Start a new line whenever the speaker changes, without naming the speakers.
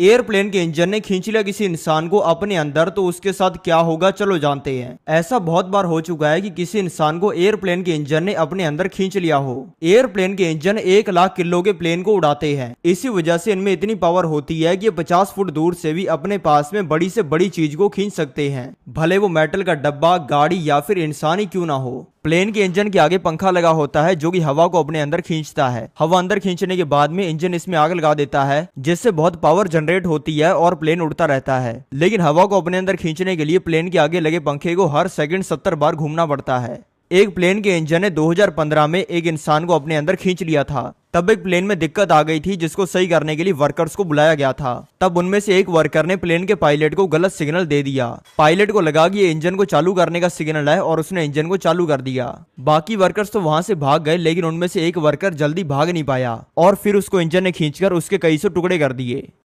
airplane के engine ने खींच लिया किसी इंसान को अपने अंदर तो उसके साथ क्या होगा चलो जानते हैं ऐसा बहुत बार हो चुका है कि किसी इंसान को एयरप्लेन के इंजन ने अपने अंदर खींच लिया हो एयरप्लेन के इंजन एक लाख किलो के प्लेन को उड़ाते हैं इसी वजह से इनमें इतनी पावर होती है की पचास फुट दूर से भी अपने पास में बड़ी से बड़ी चीज को खींच सकते हैं भले वो मेटल का डब्बा गाड़ी या फिर इंसान ही क्यूँ ना हो प्लेन के इंजन के आगे पंखा लगा होता है जो कि हवा को अपने अंदर खींचता है हवा अंदर खींचने के बाद में इंजन इसमें आग लगा देता है जिससे बहुत पावर जनरेट होती है और प्लेन उड़ता रहता है लेकिन हवा को अपने अंदर खींचने के लिए प्लेन के आगे लगे पंखे को हर सेकंड सत्तर बार घूमना पड़ता है एक प्लेन के इंजन ने 2015 में एक इंसान को अपने अंदर खींच लिया था तब एक प्लेन में दिक्कत आ गई थी जिसको सही करने के लिए वर्कर्स को बुलाया गया था तब उनमें से एक वर्कर ने प्लेन के पायलट को गलत सिग्नल दे दिया पायलट को लगा कि ये इंजन को चालू करने का सिग्नल है और उसने इंजन को चालू कर दिया बाकी वर्कर्स तो वहां से भाग गए लेकिन उनमें से एक वर्कर जल्दी भाग नहीं पाया और फिर उसको इंजन ने खींचकर उसके कई सौ टुकड़े कर दिए